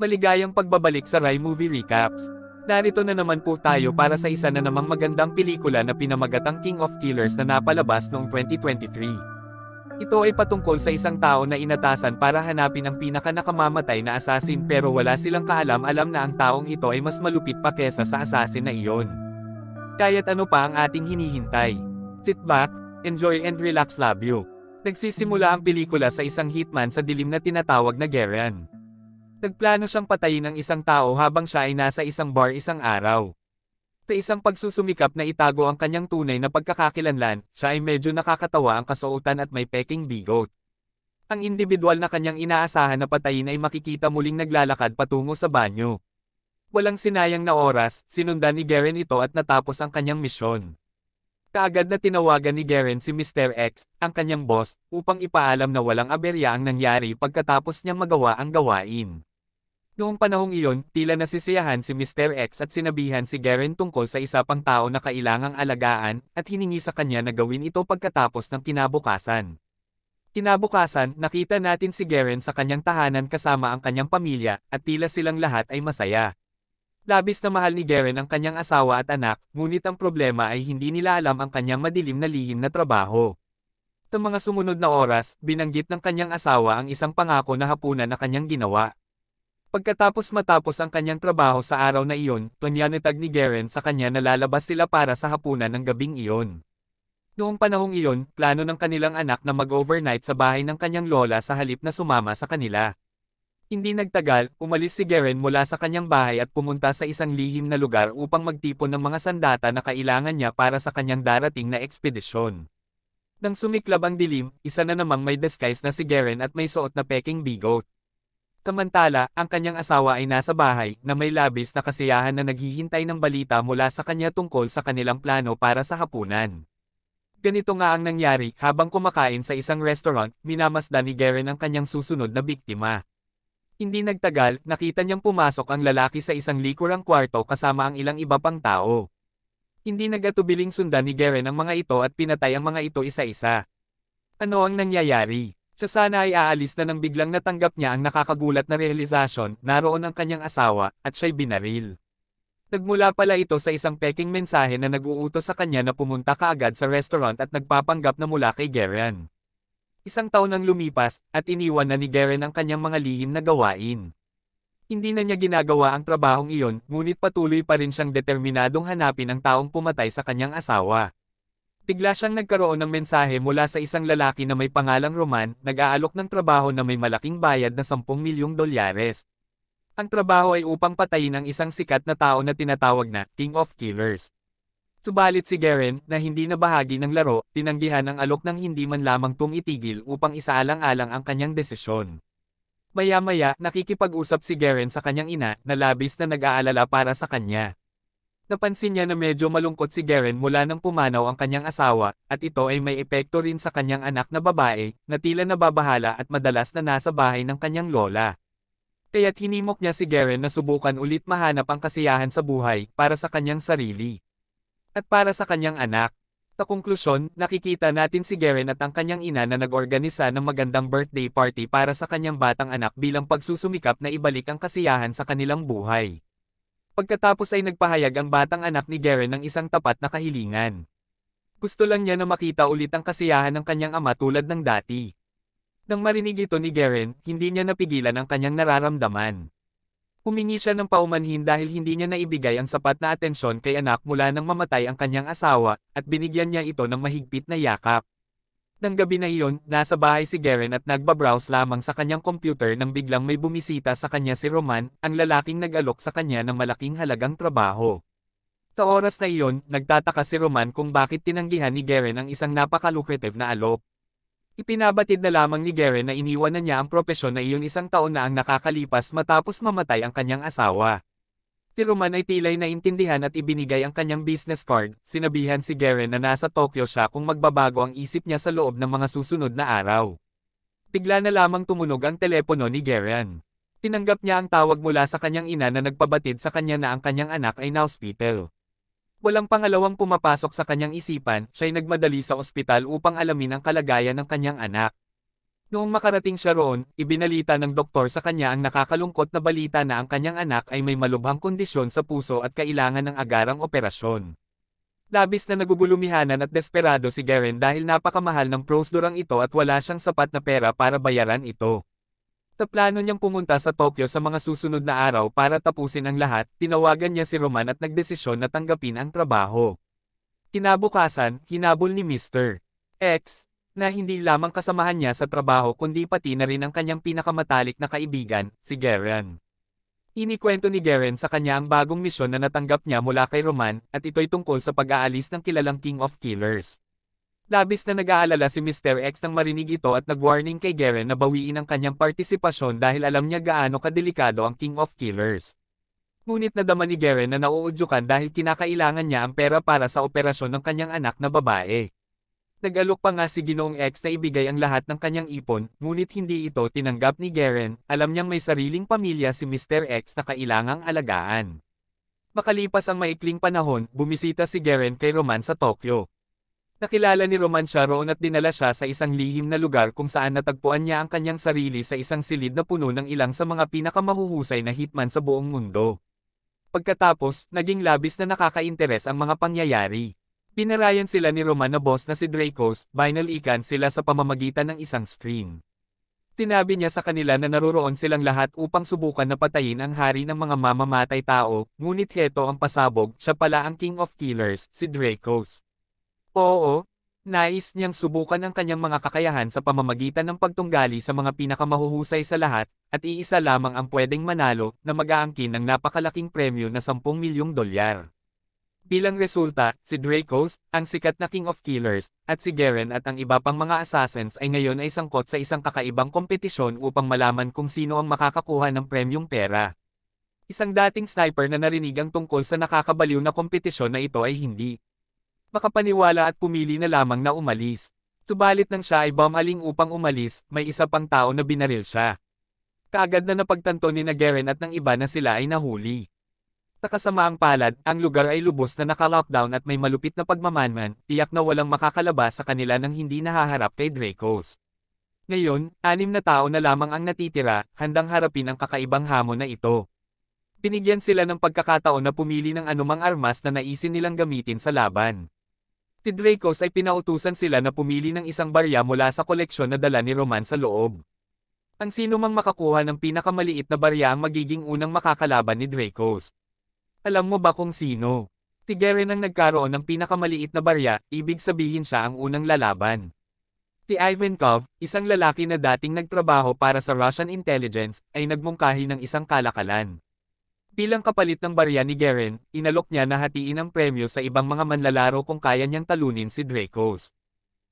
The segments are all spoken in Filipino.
Maligayang pagbabalik sa Rai Movie Recaps. Narito na naman po tayo para sa isa na namang magandang pelikula na pinamagatang King of Killers na napalabas noong 2023. Ito ay patungkol sa isang tao na inatasan para hanapin ang pinakanakamamatay na assassin pero wala silang kaalam-alam na ang taong ito ay mas malupit pa kesa sa assassin na iyon. Kaya't ano pa ang ating hinihintay? Sit back, enjoy and relax labyo. Nagsisimula ang pelikula sa isang hitman sa dilim na tinatawag na Geran. Nagplano siyang patayin ang isang tao habang siya ay nasa isang bar isang araw. Sa isang pagsusumikap na itago ang kanyang tunay na pagkakakilanlan, siya ay medyo nakakatawa ang kasuotan at may peking bigot. Ang individual na kanyang inaasahan na patayin ay makikita muling naglalakad patungo sa banyo. Walang sinayang na oras, sinundan ni Garen ito at natapos ang kanyang misyon. Kaagad na tinawagan ni Garen si Mr. X, ang kanyang boss, upang ipaalam na walang aberya ang nangyari pagkatapos niyang magawa ang gawain. Noong panahong iyon, tila nasisiyahan si Mr. X at sinabihan si Garen tungkol sa isa pang tao na kailangang alagaan, at hiningi sa kanya na gawin ito pagkatapos ng kinabukasan. Kinabukasan, nakita natin si Garen sa kanyang tahanan kasama ang kanyang pamilya, at tila silang lahat ay masaya. Labis na mahal ni Garen ang kanyang asawa at anak, ngunit ang problema ay hindi nila alam ang kanyang madilim na lihim na trabaho. Sa mga sumunod na oras, binanggit ng kanyang asawa ang isang pangako na hapunan na kanyang ginawa. Pagkatapos matapos ang kanyang trabaho sa araw na iyon, planyanitag ni Garen sa kanya na lalabas sila para sa hapunan ng gabing iyon. Noong panahong iyon, plano ng kanilang anak na mag-overnight sa bahay ng kanyang lola sa halip na sumama sa kanila. Hindi nagtagal, umalis si Garen mula sa kanyang bahay at pumunta sa isang lihim na lugar upang magtipon ng mga sandata na kailangan niya para sa kanyang darating na ekspedisyon. Nang sumiklab ang dilim, isa na namang may disguise na si Garen at may suot na peking bigot. Samantala, ang kanyang asawa ay nasa bahay, na may labis na kasiyahan na naghihintay ng balita mula sa kanya tungkol sa kanilang plano para sa hapunan. Ganito nga ang nangyari, habang kumakain sa isang restaurant, minamasdan ni Garen ang kanyang susunod na biktima. Hindi nagtagal, nakita niyang pumasok ang lalaki sa isang likurang kwarto kasama ang ilang iba pang tao. Hindi nagatubiling sundan ni Garen ang mga ito at pinatay ang mga ito isa-isa. Ano ang nangyayari? Siya sana ay aalis na nang biglang natanggap niya ang nakakagulat na realisasyon, naroon ang kanyang asawa, at siya'y binaril. Nagmula pala ito sa isang peking mensahe na nag-uutos sa kanya na pumunta kaagad sa restaurant at nagpapanggap na mula kay Geren. Isang taon ang lumipas, at iniwan na ni Geren ang kanyang mga lihim na gawain. Hindi na niya ginagawa ang trabahong iyon, ngunit patuloy pa rin siyang determinadong hanapin ang taong pumatay sa kanyang asawa. Bigla siyang nagkaroon ng mensahe mula sa isang lalaki na may pangalang Roman, nag-aalok ng trabaho na may malaking bayad na 10 milyong dolyares. Ang trabaho ay upang patayin ang isang sikat na tao na tinatawag na King of Killers. Subalit si Garen, na hindi na bahagi ng laro, tinanggihan ang alok ng hindi man lamang tumitigil upang isaalang-alang ang kanyang desisyon. Maya-maya, nakikipag-usap si Garen sa kanyang ina, na labis na nag-aalala para sa kanya. Napansin niya na medyo malungkot si Garen mula nang pumanaw ang kanyang asawa, at ito ay may epekto rin sa kanyang anak na babae, na tila nababahala at madalas na nasa bahay ng kanyang lola. Kaya't hinimok niya si Garen na subukan ulit mahanap ang kasiyahan sa buhay, para sa kanyang sarili. At para sa kanyang anak. Sa konklusyon, nakikita natin si Garen at ang kanyang ina na nag-organisa ng magandang birthday party para sa kanyang batang anak bilang pagsusumikap na ibalik ang kasiyahan sa kanilang buhay. Pagkatapos ay nagpahayag ang batang anak ni Garen ng isang tapat na kahilingan. Gusto lang niya na makita ulit ang kasiyahan ng kanyang ama tulad ng dati. Nang marinig ito ni Garen, hindi niya napigilan ang kanyang nararamdaman. Humingi siya ng paumanhin dahil hindi niya naibigay ang sapat na atensyon kay anak mula nang mamatay ang kanyang asawa, at binigyan niya ito ng mahigpit na yakap. Ng gabi na iyon, nasa bahay si Garen at nagbabrowse lamang sa kanyang computer nang biglang may bumisita sa kanya si Roman, ang lalaking nag-alok sa kanya ng malaking halagang trabaho. Sa oras na iyon, nagtataka si Roman kung bakit tinanggihan ni Garen ang isang napakalukrative na alok. Ipinabatid na lamang ni Garen na iniwan na niya ang propesyon na iyon isang taon na ang nakakalipas matapos mamatay ang kanyang asawa. Tiruman ay tilay na intindihan at ibinigay ang kanyang business card, sinabihan si Garen na nasa Tokyo siya kung magbabago ang isip niya sa loob ng mga susunod na araw. Tigla na lamang tumunog ang telepono ni Garen. Tinanggap niya ang tawag mula sa kanyang ina na nagpabatid sa kanya na ang kanyang anak ay na-hospital. Walang pangalawang pumapasok sa kanyang isipan, siya'y nagmadali sa ospital upang alamin ang kalagayan ng kanyang anak. Noong makarating siya roon, ibinalita ng doktor sa kanya ang nakakalungkot na balita na ang kanyang anak ay may malubhang kondisyon sa puso at kailangan ng agarang operasyon. Labis na nagugulumihanan at desperado si Garen dahil napakamahal ng prosdurang ito at wala siyang sapat na pera para bayaran ito. Sa plano niyang pumunta sa Tokyo sa mga susunod na araw para tapusin ang lahat, tinawagan niya si Roman at nagdesisyon na tanggapin ang trabaho. Kinabukasan, hinabol ni Mr. X na hindi lamang kasamahan niya sa trabaho kundi pati na rin ang kanyang pinakamatalik na kaibigan, si Garen. Inikwento ni Garen sa kanya ang bagong misyon na natanggap niya mula kay Roman, at ito'y tungkol sa pag-aalis ng kilalang King of Killers. Labis na nag-aalala si Mr. X nang marinig ito at nag-warning kay Garen na bawiin ang kanyang partisipasyon dahil alam niya gaano kadelikado ang King of Killers. Ngunit nadama ni Garen na nauudyukan dahil kinakailangan niya ang pera para sa operasyon ng kanyang anak na babae. Nag-alok pa nga si Ginoong X na ibigay ang lahat ng kanyang ipon, ngunit hindi ito tinanggap ni Garen, alam niyang may sariling pamilya si Mr. X na kailangang alagaan. Makalipas ang maikling panahon, bumisita si Garen kay Roman sa Tokyo. Nakilala ni Roman siya roon at dinala siya sa isang lihim na lugar kung saan natagpuan niya ang kanyang sarili sa isang silid na puno ng ilang sa mga pinakamahuhusay na hitman sa buong mundo. Pagkatapos, naging labis na nakakainteres ang mga pangyayari. Pinarayan sila ni Romano boss na si Dracos, binalikan sila sa pamamagitan ng isang stream. Tinabi niya sa kanila na naroroon silang lahat upang subukan na patayin ang hari ng mga mamamatay tao, ngunit heto ang pasabog, siya pala ang King of Killers, si Dracos. Oo, nais niyang subukan ang kanyang mga kakayahan sa pamamagitan ng pagtunggali sa mga pinakamahuhusay sa lahat, at iisa lamang ang pwedeng manalo na mag-aangkin ng napakalaking premyo na 10 milyong dolyar. Bilang resulta, si Dracos, ang sikat na King of Killers, at si Garen at ang iba pang mga assassins ay ngayon ay sangkot sa isang kakaibang kompetisyon upang malaman kung sino ang makakakuha ng premyong pera. Isang dating sniper na narinig ang tungkol sa nakakabaliw na kompetisyon na ito ay hindi makapaniwala at pumili na lamang na umalis. Subalit nang siya ay bumaling upang umalis, may isa pang tao na binaril siya. Kaagad na napagtanto ni na Garen at ng iba na sila ay nahuli. Nakasama ang palad, ang lugar ay lubos na naka-lockdown at may malupit na pagmamanman, tiyak na walang makakalabas sa kanila nang hindi nahaharap kay Dracos. Ngayon, anim na tao na lamang ang natitira, handang harapin ang kakaibang hamon na ito. Pinigyan sila ng pagkakataon na pumili ng anumang armas na naisin nilang gamitin sa laban. Si Dracos ay pinautusan sila na pumili ng isang barya mula sa koleksyon na dala ni Roman sa loob. Ang sino mang makakuha ng pinakamaliit na barya ang magiging unang makakalaban ni Dracos. Alam mo ba kung sino? Tigeren ang nagkaroon ng pinakamaliit na barya, ibig sabihin siya ang unang lalaban. Si Ivankov, isang lalaki na dating nagtrabaho para sa Russian intelligence, ay nagmungkahi ng isang kalakalan. Bilang kapalit ng barya ni Garen, inalok niya na hatiin ang premyo sa ibang mga manlalaro kung kaya niyang talunin si Dracos.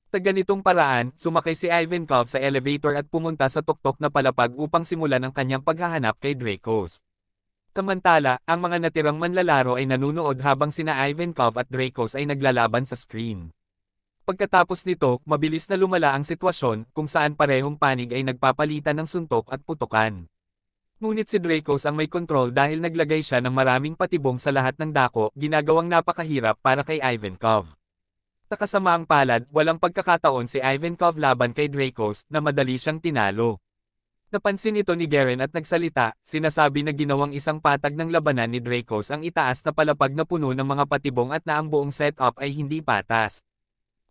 Sa ganitong paraan, sumakay si Ivankov sa elevator at pumunta sa tuktok na palapag upang simulan ang kanyang paghahanap kay Dracos. Samantala, ang mga natirang manlalaro ay nanunood habang sina Ivankov at Dracos ay naglalaban sa screen. Pagkatapos nito, mabilis na lumala ang sitwasyon kung saan parehong panig ay nagpapalitan ng suntok at putukan. Ngunit si Dracos ang may kontrol dahil naglagay siya ng maraming patibong sa lahat ng dako, ginagawang napakahirap para kay Ivankov. Sa kasamaang palad, walang pagkakataon si Ivankov laban kay Dracos na madali siyang tinalo. Napansin ito ni Garen at nagsalita, sinasabi na ginawang isang patag ng labanan ni Dracos ang itaas na palapag na puno ng mga patibong at na ang buong setup ay hindi patas.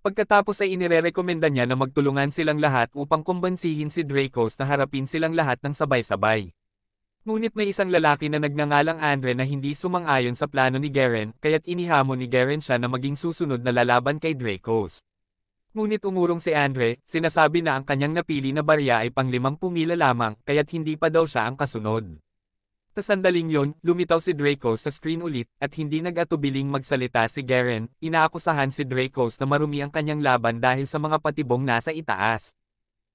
Pagkatapos ay inirerekomenda niya na magtulungan silang lahat upang kumbansihin si Dracos na harapin silang lahat ng sabay-sabay. Ngunit may isang lalaki na nagngangalang Andre na hindi sumang-ayon sa plano ni Garen, kaya't inihamon ni Garen siya na maging susunod na lalaban kay Dracos. Ngunit umurong si Andre, sinasabi na ang kanyang napili na barya ay pang 50 mila lamang, kaya't hindi pa daw siya ang kasunod. Sa sandaling yon, lumitaw si Draco sa screen ulit, at hindi nag-atubiling magsalita si Garen, inaakusahan si Dracos na marumi ang kanyang laban dahil sa mga patibong nasa itaas.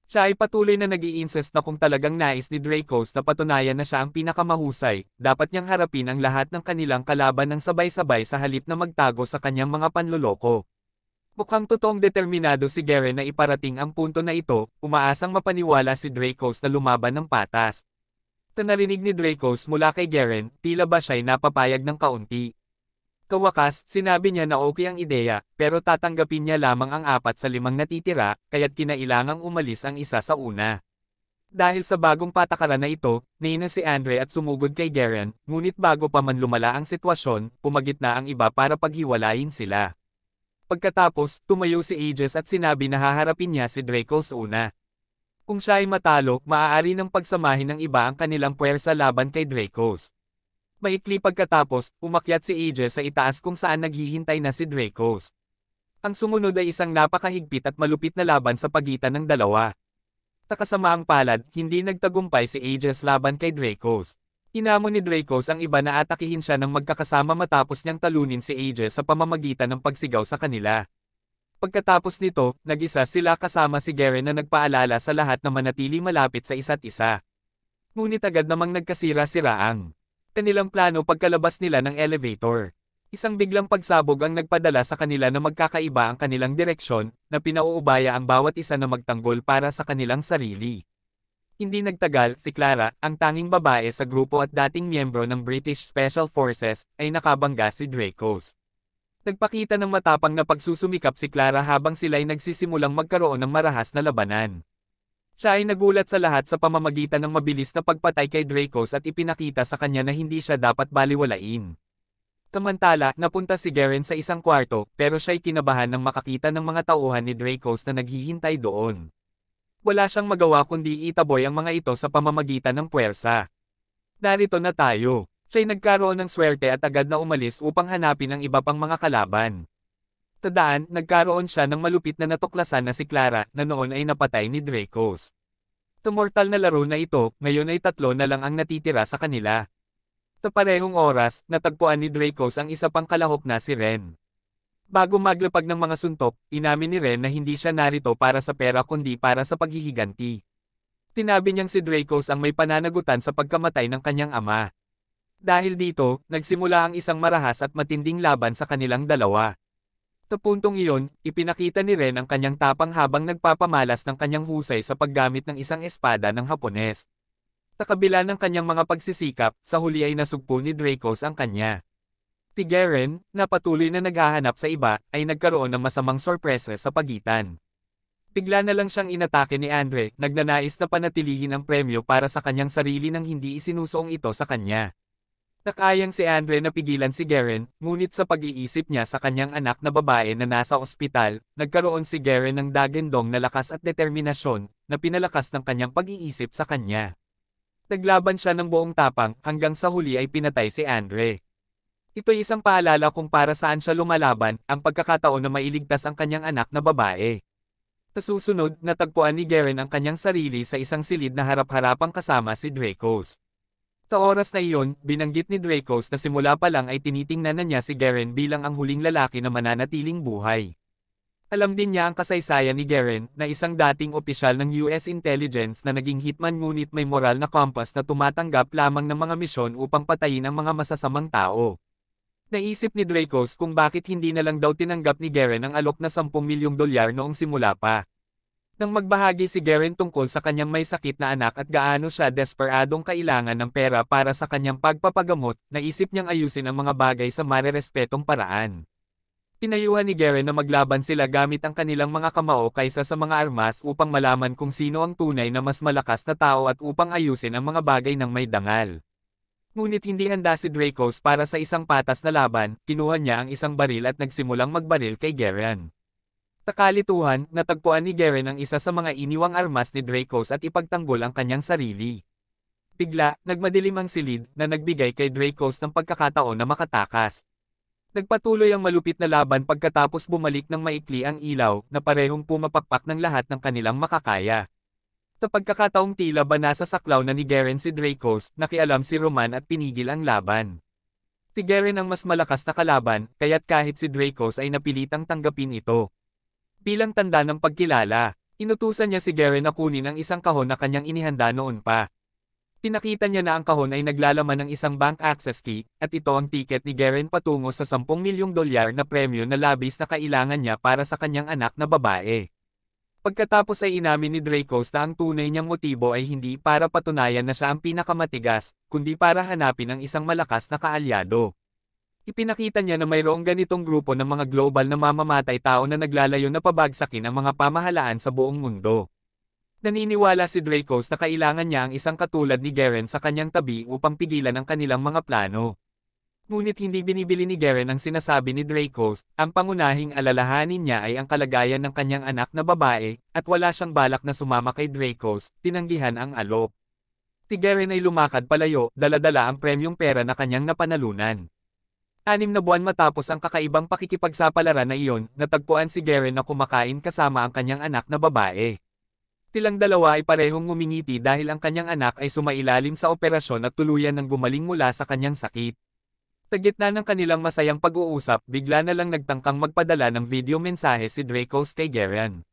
Siya ay patuloy na nag insist na kung talagang nais ni Dracos na patunayan na siya ang pinakamahusay, dapat niyang harapin ang lahat ng kanilang kalaban ng sabay-sabay sa halip na magtago sa kanyang mga panloloko. Mukhang totoong determinado si Garen na iparating ang punto na ito, umaasang mapaniwala si Dracos na lumaban ng patas. Ito ni Dracos mula kay Garen, tila ba siya'y napapayag ng kaunti. Kawakas, sinabi niya na okay ang ideya, pero tatanggapin niya lamang ang apat sa limang natitira, kaya't kinailangang umalis ang isa sa una. Dahil sa bagong patakaran na ito, nina si Andre at sumugod kay Garen, ngunit bago pa man lumala ang sitwasyon, pumagit na ang iba para paghiwalayin sila. Pagkatapos, tumayo si Aegis at sinabi na haharapin niya si Dracos una. Kung siya ay matalo, maaari ng pagsamahin ng iba ang kanilang puwersa laban kay Dracos. Maikli pagkatapos, umakyat si Aegis sa itaas kung saan naghihintay na si Dracos. Ang sumunod ay isang napakahigpit at malupit na laban sa pagitan ng dalawa. Takasama ang palad, hindi nagtagumpay si Aegis laban kay Dracos. Inamo ni Dracos ang iba na atakihin siya ng magkakasama matapos niyang talunin si Aegis sa pamamagitan ng pagsigaw sa kanila. Pagkatapos nito, nag-isa sila kasama si Garen na nagpaalala sa lahat na manatili malapit sa isa't isa. Ngunit agad namang nagkasira-sira ang kanilang plano pagkalabas nila ng elevator. Isang biglang pagsabog ang nagpadala sa kanila na magkakaiba ang kanilang direksyon, na pinauubaya ang bawat isa na magtanggol para sa kanilang sarili. Hindi nagtagal, si Clara, ang tanging babae sa grupo at dating miyembro ng British Special Forces, ay nakabangga si Dracos. Nagpakita ng matapang na pagsusumikap si Clara habang sila'y nagsisimulang magkaroon ng marahas na labanan. Siya ay nagulat sa lahat sa pamamagitan ng mabilis na pagpatay kay Dracos at ipinakita sa kanya na hindi siya dapat baliwalain. Samantala, napunta si Garen sa isang kwarto, pero siya'y kinabahan ng makakita ng mga tauhan ni Dracos na naghihintay doon wala siyang magawa kundi itaboy ang mga ito sa pamamagitan ng puwersa. Narito na tayo. Siya'y nagkaroon ng swerte at agad na umalis upang hanapin ang iba pang mga kalaban. Tadaan, nagkaroon siya ng malupit na natuklasan na si Clara na noon ay napatay ni Dracos. Tumortal na laro na ito, ngayon ay tatlo na lang ang natitira sa kanila. Sa parehong oras, natagpuan ni Dracos ang isa pang kalahok na si Ren. Bago maglapag ng mga suntok, inamin ni Ren na hindi siya narito para sa pera kundi para sa paghihiganti. Tinabi niyang si Dracos ang may pananagutan sa pagkamatay ng kanyang ama. Dahil dito, nagsimula ang isang marahas at matinding laban sa kanilang dalawa. Sa puntong iyon, ipinakita ni Ren ang kanyang tapang habang nagpapamalas ng kanyang husay sa paggamit ng isang espada ng Hapones. Sa kabila ng kanyang mga pagsisikap, sa huli ay nasugpo ni Dracos ang kanya. Tigeren, na patuloy na naghahanap sa iba, ay nagkaroon ng masamang sorpresa sa pagitan. Bigla na lang siyang inatake ni Andre, nagnanais na panatilihin ang premyo para sa kanyang sarili nang hindi isinusoong ito sa kanya. Nakayang si Andre na pigilan si Garen, ngunit sa pag-iisip niya sa kanyang anak na babae na nasa ospital, nagkaroon si Garen ng dagendong na lakas at determinasyon, na pinalakas ng kanyang pag-iisip sa kanya. Naglaban siya ng buong tapang, hanggang sa huli ay pinatay si Andre. Ito'y isang paalala kung para saan siya lumalaban, ang pagkakataon na mailigtas ang kanyang anak na babae. Sa natagpuan ni Garen ang kanyang sarili sa isang silid na harap-harapang kasama si Dracos. Sa oras na iyon, binanggit ni Dracos na simula pa lang ay tinitingnan na niya si Garen bilang ang huling lalaki na mananatiling buhay. Alam din niya ang kasaysayan ni Garen, na isang dating opisyal ng US intelligence na naging hitman ngunit may moral na kompas na tumatanggap lamang ng mga misyon upang patayin ang mga masasamang tao. Naisip ni Dracos kung bakit hindi na lang daw tinanggap ni Garen ang alok na 10 milyong dolyar noong simula pa. Nang magbahagi si Garen tungkol sa kanyang may sakit na anak at gaano siya desperadong kailangan ng pera para sa kanyang pagpapagamot, naisip niyang ayusin ang mga bagay sa marerespetong paraan. Pinayuhan ni Garen na maglaban sila gamit ang kanilang mga kamao kaysa sa mga armas upang malaman kung sino ang tunay na mas malakas na tao at upang ayusin ang mga bagay ng may dangal. Ngunit hindi handa si Dracos para sa isang patas na laban, kinuha niya ang isang baril at nagsimulang magbaril kay Garen. Takalituhan, natagpuan ni Garen ang isa sa mga iniwang armas ni Dracos at ipagtanggol ang kanyang sarili. Bigla, nagmadilim ang silid na nagbigay kay Dracos ng pagkakataon na makatakas. Nagpatuloy ang malupit na laban pagkatapos bumalik ng maikli ang ilaw na parehong pumapakpak ng lahat ng kanilang makakaya na pagkakataong tila ba nasa saklaw na ni Garen si Dracos, nakialam si Roman at pinigil ang laban. Si Garen ang mas malakas na kalaban, kaya't kahit si Dracos ay napilitang tanggapin ito. Bilang tanda ng pagkilala, inutusan niya si Garen na kunin ang isang kahon na kanyang inihanda noon pa. Pinakita niya na ang kahon ay naglalaman ng isang bank access key, at ito ang tiket ni Garen patungo sa 10 milyong dolyar na premyo na labis na kailangan niya para sa kanyang anak na babae. Pagkatapos ay inamin ni Dracos na ang tunay niyang motibo ay hindi para patunayan na siya ang pinakamatigas, kundi para hanapin ang isang malakas na kaalyado. Ipinakita niya na mayroong ganitong grupo ng mga global na mamamatay tao na naglalayo na pabagsakin ang mga pamahalaan sa buong mundo. Naniniwala si Dracos na kailangan niya ang isang katulad ni Garen sa kanyang tabi upang pigilan ang kanilang mga plano. Ngunit hindi binibili ni Garen ang sinasabi ni Dracos, ang pangunahing alalahanin niya ay ang kalagayan ng kanyang anak na babae, at wala siyang balak na sumama kay Dracos, tinanggihan ang alok. Si Garen ay lumakad palayo, daladala ang premyong pera na kanyang napanalunan. Anim na buwan matapos ang kakaibang pakikipagsapalaran na iyon, natagpuan si Garen na kumakain kasama ang kanyang anak na babae. Tilang dalawa ay parehong ngumingiti dahil ang kanyang anak ay sumailalim sa operasyon at tuluyan ng gumaling mula sa kanyang sakit. Sa gitna ng kanilang masayang pag-uusap, bigla na lang nagtangkang magpadala ng video mensahe si Draco Stegerian.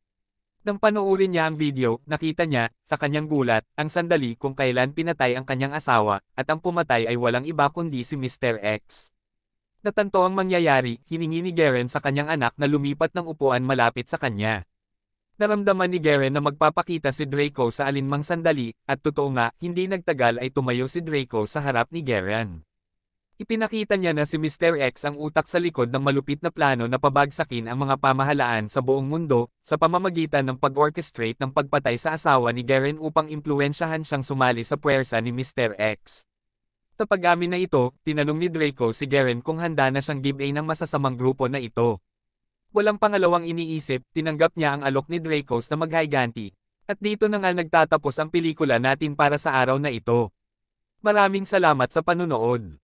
Nang panoorin niya ang video, nakita niya, sa kanyang gulat, ang sandali kung kailan pinatay ang kanyang asawa, at ang pumatay ay walang iba kundi si Mr. X. Natanto ang mangyayari, hiningi ni Garen sa kanyang anak na lumipat ng upuan malapit sa kanya. Naramdaman ni Garen na magpapakita si Draco sa alinmang sandali, at totoo nga, hindi nagtagal ay tumayo si Draco sa harap ni Garen. Ipinakita niya na si Mr. X ang utak sa likod ng malupit na plano na pabagsakin ang mga pamahalaan sa buong mundo, sa pamamagitan ng pag-orchestrate ng pagpatay sa asawa ni Garen upang impluensyahan siyang sumali sa puwersa ni Mr. X. Sa pag na ito, tinanong ni Draco si Garen kung handa na siyang give ng masasamang grupo na ito. Walang pangalawang iniisip, tinanggap niya ang alok ni Dracos na maghiganti. At dito na nga nagtatapos ang pelikula natin para sa araw na ito. Maraming salamat sa panunood.